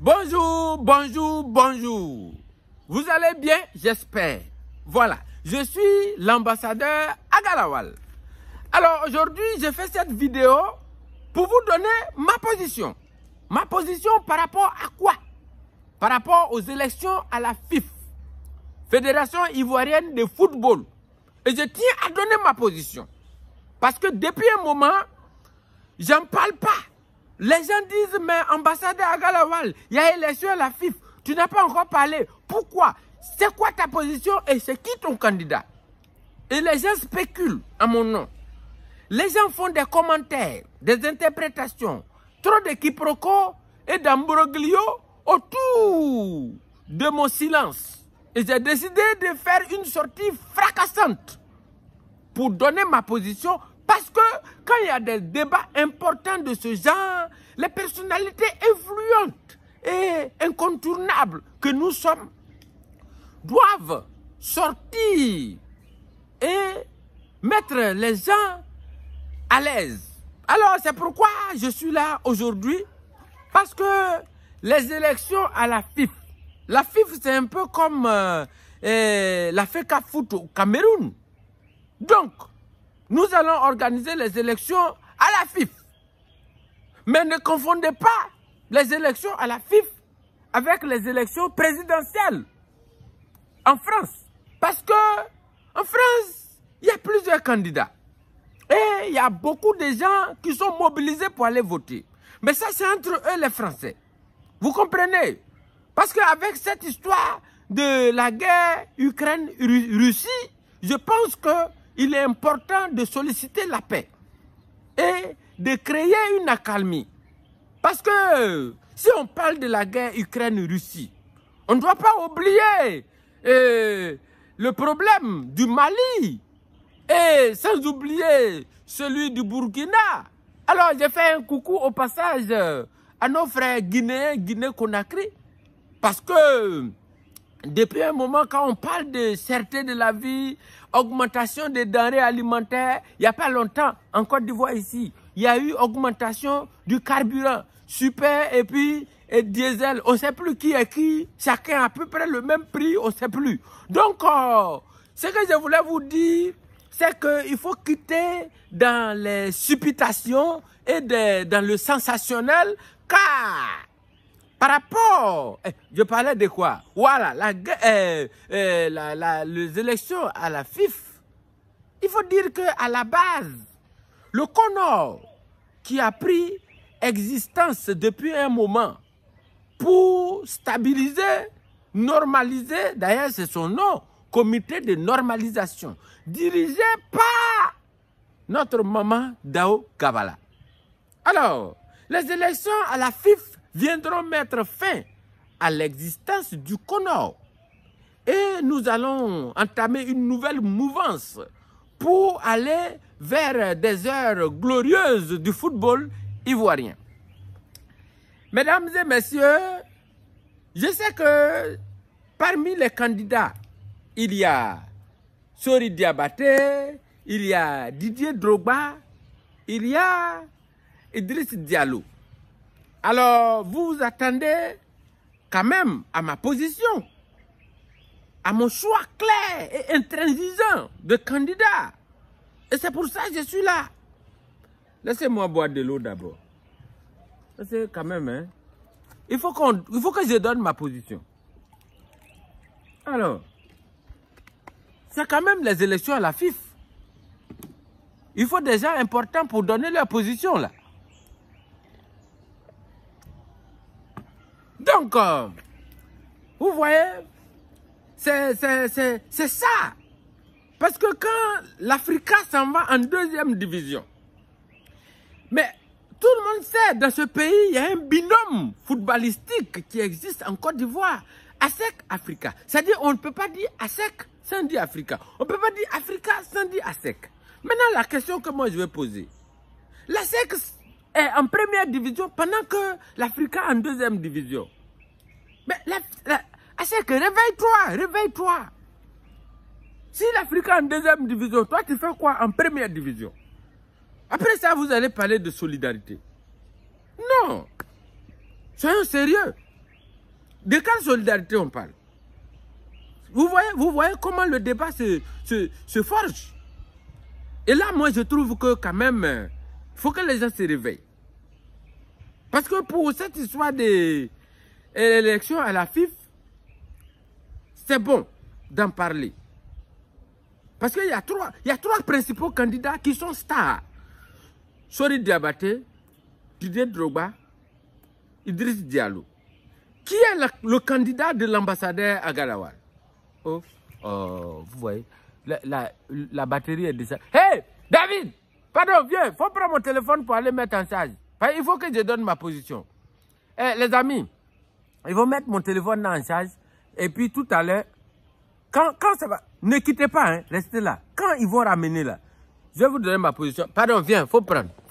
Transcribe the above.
Bonjour, bonjour, bonjour. Vous allez bien, j'espère. Voilà, je suis l'ambassadeur Agarawal. Alors aujourd'hui, je fais cette vidéo pour vous donner ma position. Ma position par rapport à quoi Par rapport aux élections à la FIF, Fédération Ivoirienne de Football. Et je tiens à donner ma position. Parce que depuis un moment, j'en parle pas. Les gens disent, mais ambassadeur Agalawal, il y a élection à la FIF, tu n'as pas encore parlé. Pourquoi C'est quoi ta position et c'est qui ton candidat Et les gens spéculent à mon nom. Les gens font des commentaires, des interprétations, trop de quiproquos et d'ambroglio autour de mon silence. Et j'ai décidé de faire une sortie fracassante pour donner ma position parce que quand il y a des débats importants de ce genre, les personnalités influentes et incontournables que nous sommes doivent sortir et mettre les gens à l'aise. Alors c'est pourquoi je suis là aujourd'hui, parce que les élections à la FIF, la FIF c'est un peu comme euh, eh, la FECA Foot au Cameroun. Donc, nous allons organiser les élections à la FIF. Mais ne confondez pas les élections à la FIF avec les élections présidentielles en France. Parce que en France, il y a plusieurs candidats. Et il y a beaucoup de gens qui sont mobilisés pour aller voter. Mais ça, c'est entre eux les Français. Vous comprenez Parce qu'avec cette histoire de la guerre Ukraine-Russie, je pense que il est important de solliciter la paix et de créer une accalmie. Parce que si on parle de la guerre Ukraine-Russie, on ne doit pas oublier euh, le problème du Mali et sans oublier celui du Burkina. Alors, j'ai fait un coucou au passage euh, à nos frères guinéens, Guinée-Conakry, parce que depuis un moment, quand on parle de certitude de la vie, augmentation des denrées alimentaires, il n'y a pas longtemps, en Côte d'Ivoire ici, il y a eu augmentation du carburant, super et puis et diesel. On ne sait plus qui est qui, chacun a à peu près le même prix, on ne sait plus. Donc, euh, ce que je voulais vous dire, c'est qu'il faut quitter dans les supputations et dans le sensationnel, car par rapport, eh, je parlais de quoi Voilà, eh, eh, les élections à la FIF. Il faut dire qu'à la base, le Conor qui a pris existence depuis un moment pour stabiliser, normaliser, d'ailleurs c'est son nom, comité de normalisation, dirigé par notre maman Dao Kavala. Alors, les élections à la FIF viendront mettre fin à l'existence du CONOR. Et nous allons entamer une nouvelle mouvance pour aller vers des heures glorieuses du football ivoirien. Mesdames et messieurs, je sais que parmi les candidats, il y a Sori Diabaté, il y a Didier Droba, il y a Idriss Diallo. Alors, vous attendez quand même à ma position, à mon choix clair et intransigeant de candidat. Et c'est pour ça que je suis là. Laissez-moi boire de l'eau d'abord. Parce quand même, hein, il, faut il faut que je donne ma position. Alors, c'est quand même les élections à la FIF. Il faut des gens importants pour donner leur position là. Donc, vous voyez, c'est ça. Parce que quand l'Africa s'en va en deuxième division, mais tout le monde sait, dans ce pays, il y a un binôme footballistique qui existe en Côte d'Ivoire. ASEC Africa. C'est-à-dire, on ne peut pas dire ASEC sans dire Africa. On ne peut pas dire Africa sans dire ASEC. Maintenant, la question que moi je vais poser. L'ASEC est en première division pendant que l'Africa en deuxième division. Mais ah, réveille-toi, réveille-toi. Si l'Afrique est en deuxième division, toi tu fais quoi en première division Après ça, vous allez parler de solidarité. Non Soyons sérieux. De quelle solidarité on parle vous voyez, vous voyez comment le débat se, se, se forge Et là, moi, je trouve que quand même, il euh, faut que les gens se réveillent. Parce que pour cette histoire de, et l'élection à la FIF, c'est bon d'en parler. Parce qu'il y, a trois, il y a trois principaux candidats qui sont stars. Sori Diabate, Didier Drogba, Idriss Diallo. Qui est le candidat de l'ambassadeur à Galawar oh, oh, vous voyez, la, batterie est déjà... Hé, hey, David Pardon, viens, il faut prendre mon téléphone pour aller mettre en charge. Il faut que je donne ma position. Eh, les amis, ils vont mettre mon téléphone en charge. Et puis tout à l'heure, quand, ça va, ne quittez pas, hein, restez là. Quand ils vont ramener là, je vais vous donner ma position. Pardon, viens, faut prendre.